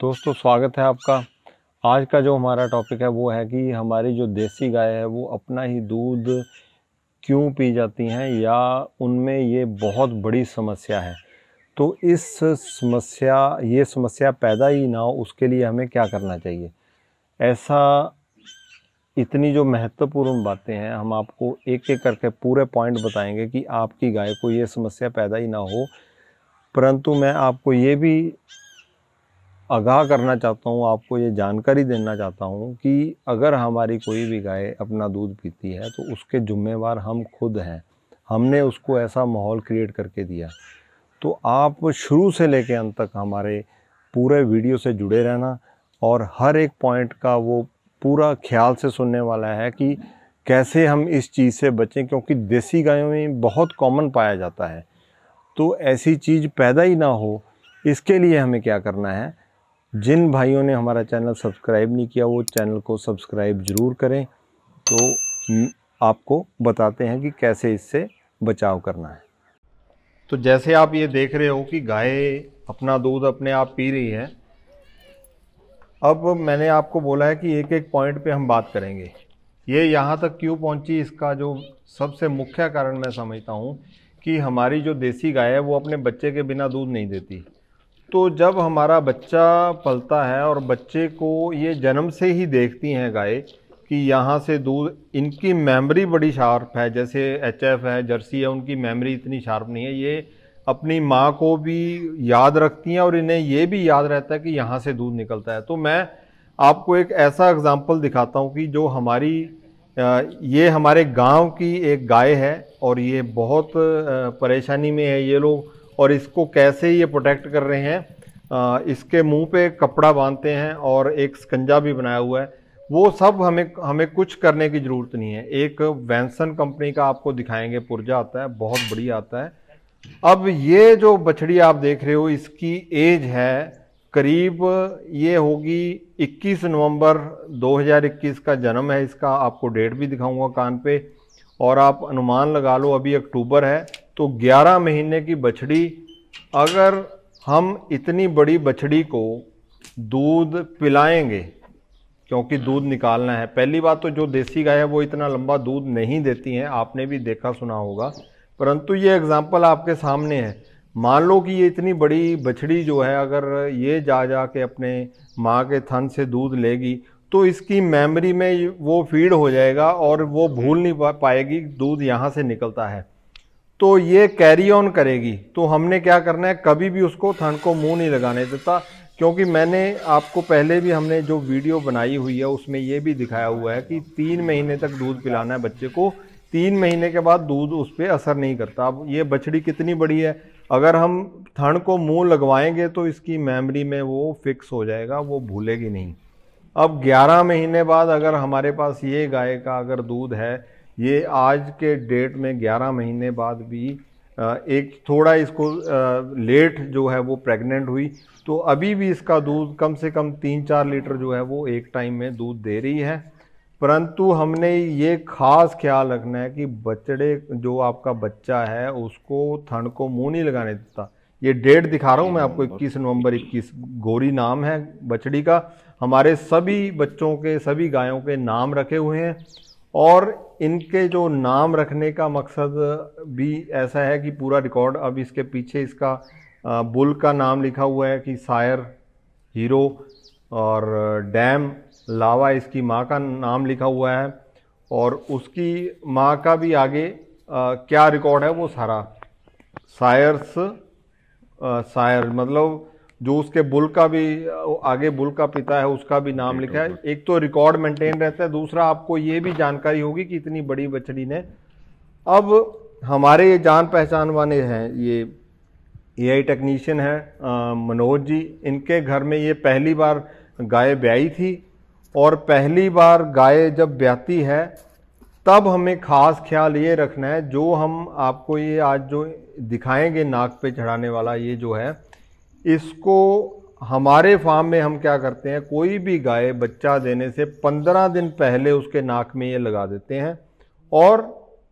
दोस्तों स्वागत है आपका आज का जो हमारा टॉपिक है वो है कि हमारी जो देसी गाय है वो अपना ही दूध क्यों पी जाती हैं या उनमें ये बहुत बड़ी समस्या है तो इस समस्या ये समस्या पैदा ही ना हो उसके लिए हमें क्या करना चाहिए ऐसा इतनी जो महत्वपूर्ण बातें हैं हम आपको एक एक करके पूरे पॉइंट बताएंगे कि आपकी गाय को ये समस्या पैदा ही ना हो परंतु मैं आपको ये भी आगाह करना चाहता हूँ आपको ये जानकारी देना चाहता हूँ कि अगर हमारी कोई भी गाय अपना दूध पीती है तो उसके ज़ुम्मेवार हम खुद हैं हमने उसको ऐसा माहौल क्रिएट करके दिया तो आप शुरू से लेके अंत तक हमारे पूरे वीडियो से जुड़े रहना और हर एक पॉइंट का वो पूरा ख्याल से सुनने वाला है कि कैसे हम इस चीज़ से बचें क्योंकि देसी गायों में बहुत कॉमन पाया जाता है तो ऐसी चीज़ पैदा ही ना हो इसके लिए हमें क्या करना है जिन भाइयों ने हमारा चैनल सब्सक्राइब नहीं किया वो चैनल को सब्सक्राइब ज़रूर करें तो आपको बताते हैं कि कैसे इससे बचाव करना है तो जैसे आप ये देख रहे हो कि गाय अपना दूध अपने आप पी रही है अब मैंने आपको बोला है कि एक एक पॉइंट पे हम बात करेंगे ये यहाँ तक क्यों पहुँची इसका जो सबसे मुख्य कारण मैं समझता हूँ कि हमारी जो देसी गाय है वो अपने बच्चे के बिना दूध नहीं देती तो जब हमारा बच्चा पलता है और बच्चे को ये जन्म से ही देखती हैं गाय कि यहाँ से दूध इनकी मेमोरी बड़ी शार्प है जैसे एच एफ है जर्सी है उनकी मेमोरी इतनी शार्प नहीं है ये अपनी माँ को भी याद रखती हैं और इन्हें ये भी याद रहता है कि यहाँ से दूध निकलता है तो मैं आपको एक ऐसा एग्ज़ाम्पल दिखाता हूँ कि जो हमारी ये हमारे गांव की एक गाय है और ये बहुत परेशानी में है ये लोग और इसको कैसे ये प्रोटेक्ट कर रहे हैं आ, इसके मुंह पे कपड़ा बांधते हैं और एक स्कंजा भी बनाया हुआ है वो सब हमें हमें कुछ करने की ज़रूरत नहीं है एक वैंसन कंपनी का आपको दिखाएंगे पुर्जा आता है बहुत बढ़िया आता है अब ये जो बछड़ी आप देख रहे हो इसकी एज है करीब ये होगी 21 नवंबर 2021 का जन्म है इसका आपको डेट भी दिखाऊंगा कान पे और आप अनुमान लगा लो अभी अक्टूबर है तो 11 महीने की बछड़ी अगर हम इतनी बड़ी बछड़ी को दूध पिलाएंगे क्योंकि दूध निकालना है पहली बात तो जो देसी गाय है वो इतना लंबा दूध नहीं देती हैं आपने भी देखा सुना होगा परंतु ये एग्ज़ाम्पल आपके सामने है मान लो कि ये इतनी बड़ी बछड़ी जो है अगर ये जा जा के अपने माँ के थन से दूध लेगी तो इसकी मेमोरी में वो फीड हो जाएगा और वो भूल नहीं पाएगी दूध यहाँ से निकलता है तो ये कैरी ऑन करेगी तो हमने क्या करना है कभी भी उसको ठंड को मुंह नहीं लगाने देता क्योंकि मैंने आपको पहले भी हमने जो वीडियो बनाई हुई है उसमें ये भी दिखाया हुआ है कि तीन महीने तक दूध पिलाना है बच्चे को तीन महीने के बाद दूध उस पर असर नहीं करता अब ये बछड़ी कितनी बड़ी है अगर हम ठंड को मुंह लगवाएंगे तो इसकी मेमोरी में वो फिक्स हो जाएगा वो भूलेगी नहीं अब 11 महीने बाद अगर हमारे पास ये गाय का अगर दूध है ये आज के डेट में 11 महीने बाद भी एक थोड़ा इसको लेट जो है वो प्रेग्नेंट हुई तो अभी भी इसका दूध कम से कम तीन चार लीटर जो है वो एक टाइम में दूध दे रही है परंतु हमने ये खास ख्याल रखना है कि बचड़े जो आपका बच्चा है उसको ठंड को मुंह नहीं लगाने देता ये डेट दिखा रहा हूँ मैं आपको 21 नवंबर 21 गोरी नाम है बछड़ी का हमारे सभी बच्चों के सभी गायों के नाम रखे हुए हैं और इनके जो नाम रखने का मकसद भी ऐसा है कि पूरा रिकॉर्ड अब इसके पीछे इसका बुल का नाम लिखा हुआ है कि सायर हीरो और डैम लावा इसकी माँ का नाम लिखा हुआ है और उसकी माँ का भी आगे आ, क्या रिकॉर्ड है वो सारा सायर्स सायर मतलब जो उसके बुल का भी आगे बुल का पिता है उसका भी नाम लिखा है एक तो रिकॉर्ड मेंटेन रहता है दूसरा आपको ये भी जानकारी होगी कि इतनी बड़ी बछड़ी ने अब हमारे ये जान पहचान वाले हैं ये ए आई टेक्नीशियन है मनोज जी इनके घर में ये पहली बार गाय ब्याई थी और पहली बार गाय जब ब्याती है तब हमें खास ख्याल ये रखना है जो हम आपको ये आज जो दिखाएंगे नाक पे चढ़ाने वाला ये जो है इसको हमारे फार्म में हम क्या करते हैं कोई भी गाय बच्चा देने से पंद्रह दिन पहले उसके नाक में ये लगा देते हैं और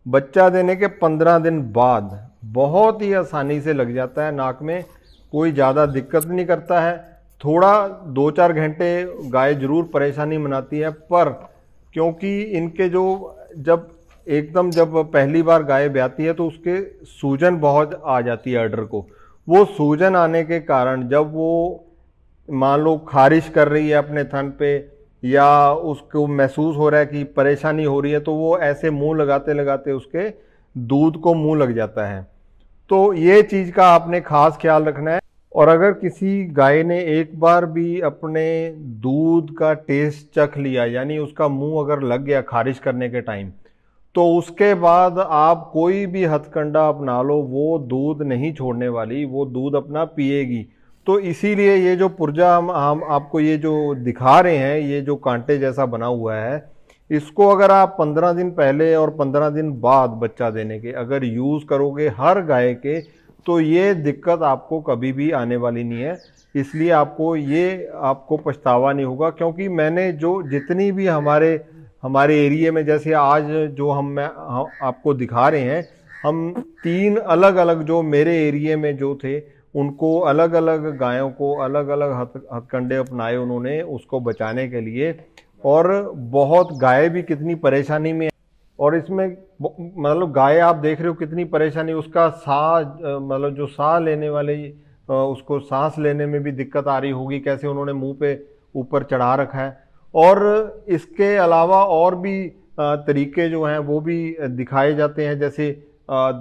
बच्चा देने के पंद्रह दिन बाद बहुत ही आसानी से लग जाता है नाक में कोई ज़्यादा दिक्कत नहीं करता है थोड़ा दो चार घंटे गाय ज़रूर परेशानी मनाती है पर क्योंकि इनके जो जब एकदम जब पहली बार गाय ब्याती है तो उसके सूजन बहुत आ जाती है अर्डर को वो सूजन आने के कारण जब वो मान लो खारिश कर रही है अपने थन पे या उसको महसूस हो रहा है कि परेशानी हो रही है तो वो ऐसे मुंह लगाते लगाते उसके दूध को मुंह लग जाता है तो ये चीज़ का आपने खास ख्याल रखना है और अगर किसी गाय ने एक बार भी अपने दूध का टेस्ट चख लिया यानी उसका मुंह अगर लग गया खारिश करने के टाइम तो उसके बाद आप कोई भी हथकंडा अपना लो वो दूध नहीं छोड़ने वाली वो दूध अपना पिएगी तो इसीलिए ये जो पुर्जा हम हम आपको ये जो दिखा रहे हैं ये जो कांटे जैसा बना हुआ है इसको अगर आप पंद्रह दिन पहले और पंद्रह दिन बाद बच्चा देने के अगर यूज़ करोगे हर गाय के तो ये दिक्कत आपको कभी भी आने वाली नहीं है इसलिए आपको ये आपको पछतावा नहीं होगा क्योंकि मैंने जो जितनी भी हमारे हमारे एरिया में जैसे आज जो हम मैं आपको दिखा रहे हैं हम तीन अलग अलग जो मेरे एरिए में जो थे उनको अलग अलग गायों को अलग अलग हथ हथकंडे अपनाए उन्होंने उसको बचाने के लिए और बहुत गाय भी कितनी परेशानी में और इसमें मतलब गाय आप देख रहे हो कितनी परेशानी उसका सा मतलब जो सा लेने वाले उसको सांस लेने में भी दिक्कत आ रही होगी कैसे उन्होंने मुंह पे ऊपर चढ़ा रखा है और इसके अलावा और भी तरीके जो हैं वो भी दिखाए जाते हैं जैसे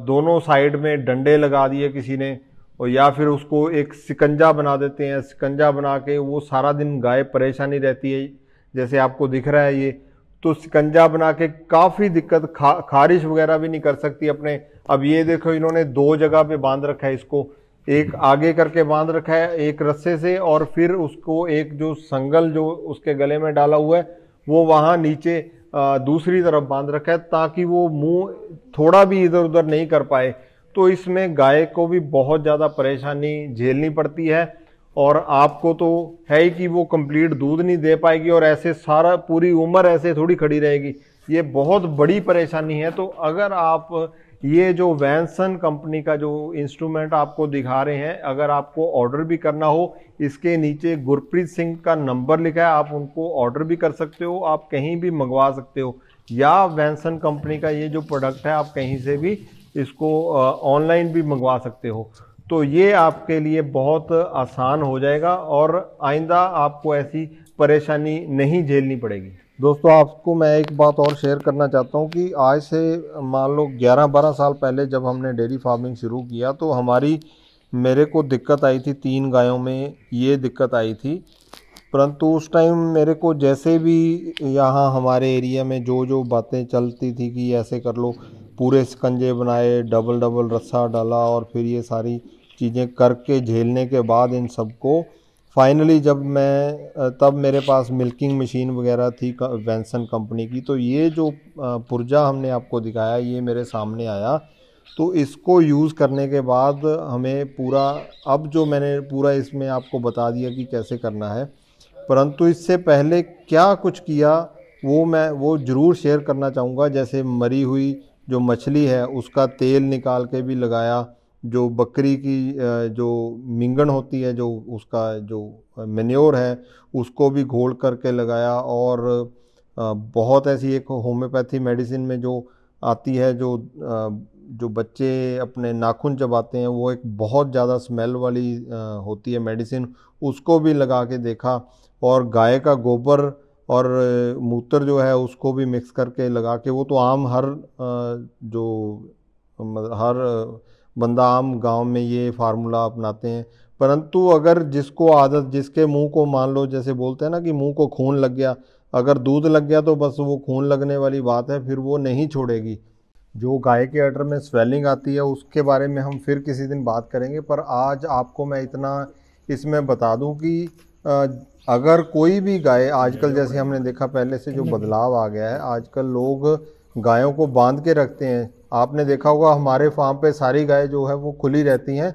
दोनों साइड में डंडे लगा दिए किसी ने और या फिर उसको एक सिकंजा बना देते हैं सिकंजा बना के वो सारा दिन गाय परेशानी रहती है जैसे आपको दिख रहा है ये तो सिकंजा बना के काफ़ी दिक्कत खा खारिश वगैरह भी नहीं कर सकती अपने अब ये देखो इन्होंने दो जगह पे बांध रखा है इसको एक आगे करके बांध रखा है एक रस्से से और फिर उसको एक जो संगल जो उसके गले में डाला हुआ है वो वहाँ नीचे दूसरी तरफ बांध रखा है ताकि वो मुंह थोड़ा भी इधर उधर नहीं कर पाए तो इसमें गाय को भी बहुत ज़्यादा परेशानी झेलनी पड़ती है और आपको तो है ही कि वो कंप्लीट दूध नहीं दे पाएगी और ऐसे सारा पूरी उम्र ऐसे थोड़ी खड़ी रहेगी ये बहुत बड़ी परेशानी है तो अगर आप ये जो वैनसन कंपनी का जो इंस्ट्रूमेंट आपको दिखा रहे हैं अगर आपको ऑर्डर भी करना हो इसके नीचे गुरप्रीत सिंह का नंबर लिखा है आप उनको ऑर्डर भी कर सकते हो आप कहीं भी मंगवा सकते हो या वैनसन कंपनी का ये जो प्रोडक्ट है आप कहीं से भी इसको ऑनलाइन भी मंगवा सकते हो तो ये आपके लिए बहुत आसान हो जाएगा और आइंदा आपको ऐसी परेशानी नहीं झेलनी पड़ेगी दोस्तों आपको मैं एक बात और शेयर करना चाहता हूँ कि आज से मान लो 11-12 साल पहले जब हमने डेयरी फार्मिंग शुरू किया तो हमारी मेरे को दिक्कत आई थी तीन गायों में ये दिक्कत आई थी परंतु उस टाइम मेरे को जैसे भी यहाँ हमारे एरिया में जो जो बातें चलती थी कि ऐसे कर लो पूरे स्कंजे बनाए डबल डबल रस्सा डाला और फिर ये सारी चीज़ें करके झेलने के बाद इन सबको फाइनली जब मैं तब मेरे पास मिल्किंग मशीन वगैरह थी वेंसन कंपनी की तो ये जो पुर्जा हमने आपको दिखाया ये मेरे सामने आया तो इसको यूज़ करने के बाद हमें पूरा अब जो मैंने पूरा इसमें आपको बता दिया कि कैसे करना है परंतु इससे पहले क्या कुछ किया वो मैं वो ज़रूर शेयर करना चाहूँगा जैसे मरी हुई जो मछली है उसका तेल निकाल के भी लगाया जो बकरी की जो मिंगन होती है जो उसका जो मेन्योर है उसको भी घोल करके लगाया और बहुत ऐसी एक होम्योपैथी मेडिसिन में जो आती है जो जो बच्चे अपने नाखून चबाते हैं वो एक बहुत ज़्यादा स्मेल वाली होती है मेडिसिन उसको भी लगा के देखा और गाय का गोबर और मूत्र जो है उसको भी मिक्स करके लगा के वो तो आम हर जो मतलब हर बंदा आम गांव में ये फार्मूला अपनाते हैं परंतु अगर जिसको आदत जिसके मुंह को मान लो जैसे बोलते हैं ना कि मुंह को खून लग गया अगर दूध लग गया तो बस वो खून लगने वाली बात है फिर वो नहीं छोड़ेगी जो गाय के अटर में स्वेलिंग आती है उसके बारे में हम फिर किसी दिन बात करेंगे पर आज आपको मैं इतना इसमें बता दूं कि अगर कोई भी गाय आजकल जैसे हमने देखा पहले से जो बदलाव आ गया है आजकल लोग गायों को बांध के रखते हैं आपने देखा होगा हमारे फार्म पे सारी गाय जो है वो खुली रहती हैं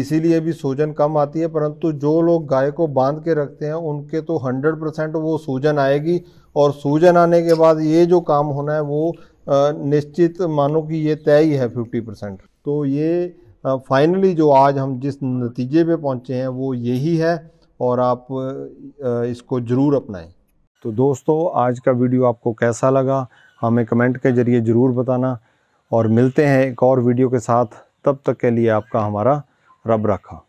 इसीलिए भी सूजन कम आती है परंतु जो लोग गाय को बांध के रखते हैं उनके तो 100 परसेंट वो सूजन आएगी और सूजन आने के बाद ये जो काम होना है वो निश्चित मानो कि ये तय ही है 50 परसेंट तो ये फाइनली जो आज हम जिस नतीजे पे पहुंचे हैं वो यही है और आप इसको ज़रूर अपनाएं तो दोस्तों आज का वीडियो आपको कैसा लगा हमें कमेंट के ज़रिए ज़रूर बताना और मिलते हैं एक और वीडियो के साथ तब तक के लिए आपका हमारा रब रखा